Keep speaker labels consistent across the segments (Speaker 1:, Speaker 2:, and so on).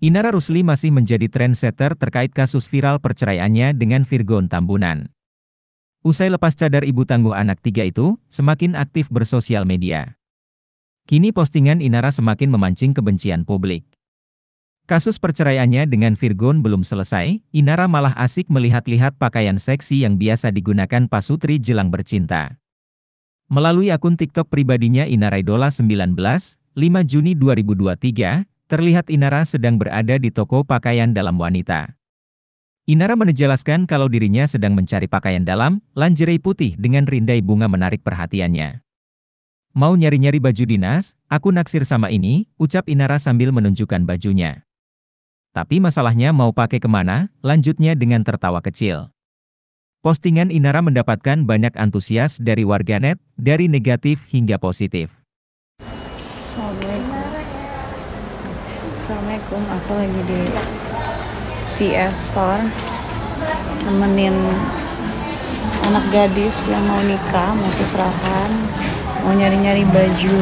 Speaker 1: Inara Rusli masih menjadi trendsetter terkait kasus viral perceraiannya dengan Virgon Tambunan. Usai lepas cadar ibu tangguh anak tiga itu, semakin aktif bersosial media. Kini postingan Inara semakin memancing kebencian publik. Kasus perceraiannya dengan Virgon belum selesai, Inara malah asik melihat-lihat pakaian seksi yang biasa digunakan pasutri jelang bercinta. Melalui akun TikTok pribadinya Inara Idola 19, 5 Juni 2023, Terlihat Inara sedang berada di toko pakaian dalam wanita. Inara menjelaskan kalau dirinya sedang mencari pakaian dalam, lingerie putih dengan rindai bunga menarik perhatiannya. Mau nyari-nyari baju dinas, aku naksir sama ini, ucap Inara sambil menunjukkan bajunya. Tapi masalahnya mau pakai kemana, lanjutnya dengan tertawa kecil. Postingan Inara mendapatkan banyak antusias dari warganet, dari negatif hingga positif.
Speaker 2: Oh, Assalamualaikum, aku lagi di VS Store nemenin anak gadis yang mau nikah, mau seserahan, mau nyari-nyari baju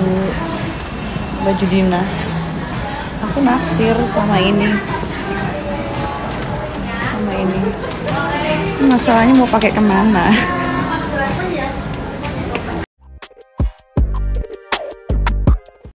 Speaker 2: baju dinas. Aku naksir sama ini. Sama ini. Masalahnya mau pakai kemana?